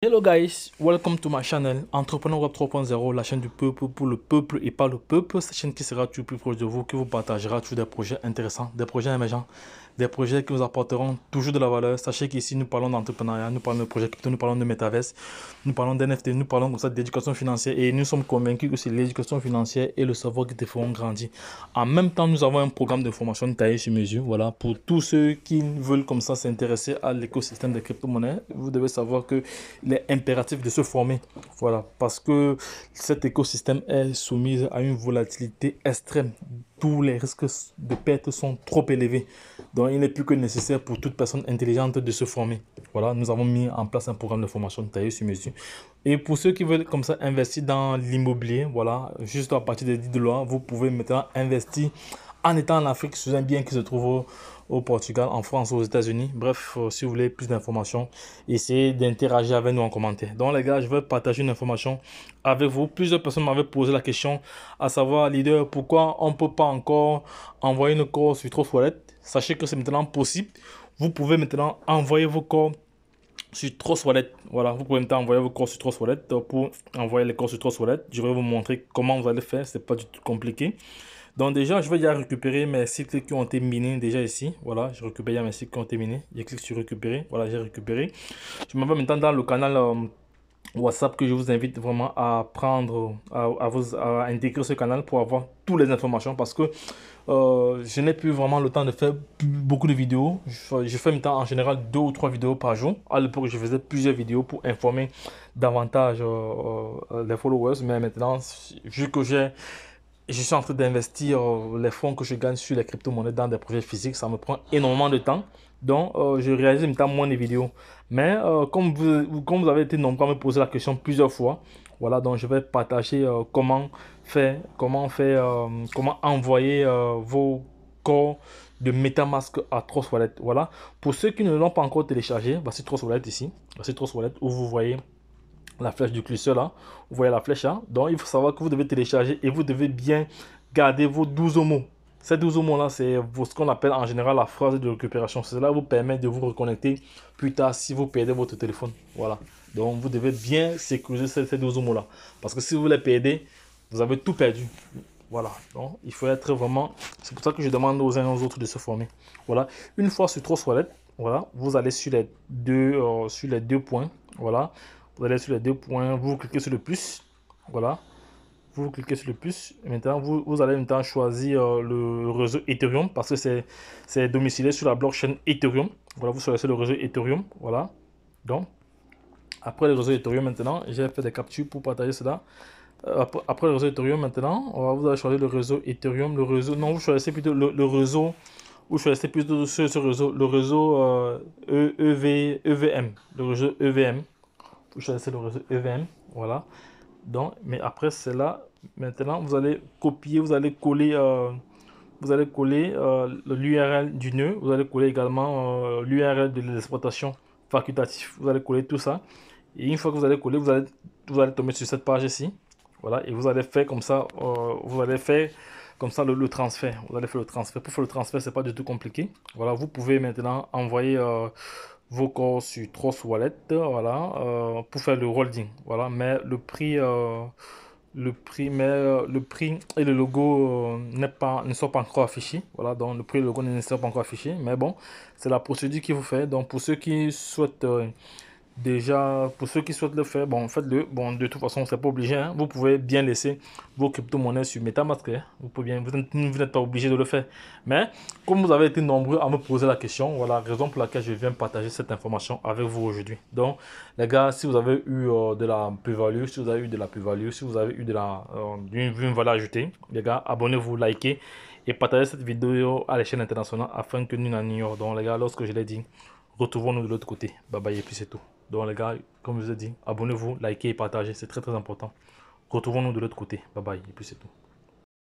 Hello guys, welcome to my channel Entrepreneur Web 3.0, la chaîne du peuple pour le peuple et pas le peuple. Cette chaîne qui sera toujours plus proche de vous, qui vous partagera toujours des projets intéressants, des projets émergents, des projets qui vous apporteront toujours de la valeur. Sachez qu'ici nous parlons d'entrepreneuriat, nous parlons de projets crypto, nous parlons de metaverse nous parlons d'NFT, nous parlons comme ça d'éducation financière et nous sommes convaincus que c'est l'éducation financière et le savoir qui te feront grandir. En même temps, nous avons un programme de formation taillé sur mesure, voilà, pour tous ceux qui veulent comme ça s'intéresser à l'écosystème des crypto-monnaies. Vous devez savoir que impératif de se former. Voilà, parce que cet écosystème est soumise à une volatilité extrême, tous les risques de perte sont trop élevés. Donc, il n'est plus que nécessaire pour toute personne intelligente de se former. Voilà, nous avons mis en place un programme de formation taille sur mesure. Et pour ceux qui veulent comme ça investir dans l'immobilier, voilà, juste à partir des 10 dollars, vous pouvez maintenant investir en étant en Afrique, sous un bien qui se trouve au, Portugal, en France, aux États-Unis. Bref, euh, si vous voulez plus d'informations, essayez d'interagir avec nous en commentaire. Donc les gars, je vais partager une information avec vous. Plusieurs personnes m'avaient posé la question, à savoir, leader, pourquoi on ne peut pas encore envoyer nos corps sur trop Sachez que c'est maintenant possible. Vous pouvez maintenant envoyer vos corps sur trop Wallet. Voilà, vous pouvez temps envoyer vos courses sur trop Pour envoyer les courses sur trop je vais vous montrer comment vous allez faire. C'est pas du tout compliqué. Donc déjà, je vais déjà récupérer mes cycles qui ont été minés déjà ici. Voilà, je récupère mes cycles qui ont été minés. Je clique sur récupérer. Voilà, j'ai récupéré. Je me vais maintenant dans le canal euh, WhatsApp que je vous invite vraiment à prendre, à, vous, à intégrer ce canal pour avoir toutes les informations parce que euh, je n'ai plus vraiment le temps de faire beaucoup de vidéos. Je, fais en général deux ou trois vidéos par jour. À l'époque, je faisais plusieurs vidéos pour informer davantage euh, euh, les followers, mais maintenant, vu que j'ai je suis en train d'investir euh, les fonds que je gagne sur les crypto-monnaies dans des projets physiques. Ça me prend énormément de temps. Donc, euh, je réalise temps moins de vidéos. Mais euh, comme, vous, comme vous avez été nombreux à me poser la question plusieurs fois, voilà, donc je vais partager comment faire, comment faire, comment envoyer vos corps de MetaMask à Trust Wallet. Voilà. Pour ceux qui ne l'ont pas encore téléchargé, voici Trust Wallet ici. Voici Trust Wallet où vous voyez la flèche du curseur là. Vous voyez la flèche là. Hein. Donc il faut savoir que vous devez télécharger et vous devez bien garder vos 12 mots. Ces 12 mots là, c'est ce qu'on appelle en général la phrase de récupération. Cela vous permet de vous reconnecter plus tard si vous perdez votre téléphone. Voilà. Donc vous devez bien sécuriser ces 12 mots là. Parce que si vous les perdez, vous avez tout perdu. Voilà, donc il faut être vraiment... C'est pour ça que je demande aux uns et aux autres de se former. Voilà, une fois sur trois toilettes, voilà, vous allez sur les deux, euh, sur les deux points, voilà. Vous allez sur les deux points, vous cliquez sur le plus. Voilà. Vous cliquez sur le plus. Maintenant, vous, vous allez maintenant choisir euh, le réseau Ethereum parce que c'est domicilié sur la blockchain Ethereum. Voilà, vous choisissez le réseau Ethereum. Voilà. Donc, après le réseau Ethereum maintenant, j'ai fait des captures pour partager cela. Euh, après le réseau Ethereum maintenant, on va vous allez choisir le réseau Ethereum, le réseau, non, vous choisissez plutôt le, réseau, vous choisissez plutôt ce, réseau, le réseau EVM, euh, e, e e le réseau EVM, vous choisissez le réseau EVM, voilà. Donc, mais après cela, maintenant vous allez copier, vous allez coller, euh, vous allez coller euh, l'URL du nœud, vous allez coller également euh, l'URL de l'exploitation facultatif vous allez coller tout ça. Et une fois que vous allez coller, vous allez, vous allez tomber sur cette page ici, voilà, et vous allez faire comme ça, vous allez faire comme ça le, le, transfert. Vous allez faire le transfert. Pour faire le transfert, c'est pas du tout compliqué. Voilà, vous pouvez maintenant envoyer corps sur trois Wallet, voilà, euh, pour faire le holding, voilà, mais le prix, euh, le prix, mais euh, le prix et le logo n'est pas, ne sont pas encore affichés, voilà, donc le prix et le logo ne sont pas encore affichés, mais bon, c'est la procédure qu'il vous fait, donc pour ceux qui souhaitent Déjà, pour ceux qui souhaitent le faire, bon, faites-le. Bon, de toute façon, c'est pas obligé. Hein. Vous pouvez bien laisser vos crypto-monnaies sur MetaMask. Hein. Vous, pouvez bien, vous n'êtes pas obligé de le faire. Mais, comme vous avez été nombreux à me poser la question, voilà la raison pour laquelle je viens partager cette information avec vous aujourd'hui. Donc, les gars, si vous avez eu euh, de la plus-value, si vous avez eu de la plus-value, si vous avez eu de la, euh, une, valeur ajoutée, les gars, abonnez-vous, likez et partagez cette vidéo à l'échelle internationale afin que nous n'en ignorons. Donc, les gars, lorsque je l'ai dit, retrouvons-nous de l'autre côté. Bye bye et puis c'est tout. Donc les gars, comme je vous ai dit, abonnez-vous, likez et partagez, c'est très très important. Retrouvons-nous de l'autre côté. Bye bye, et puis c'est tout.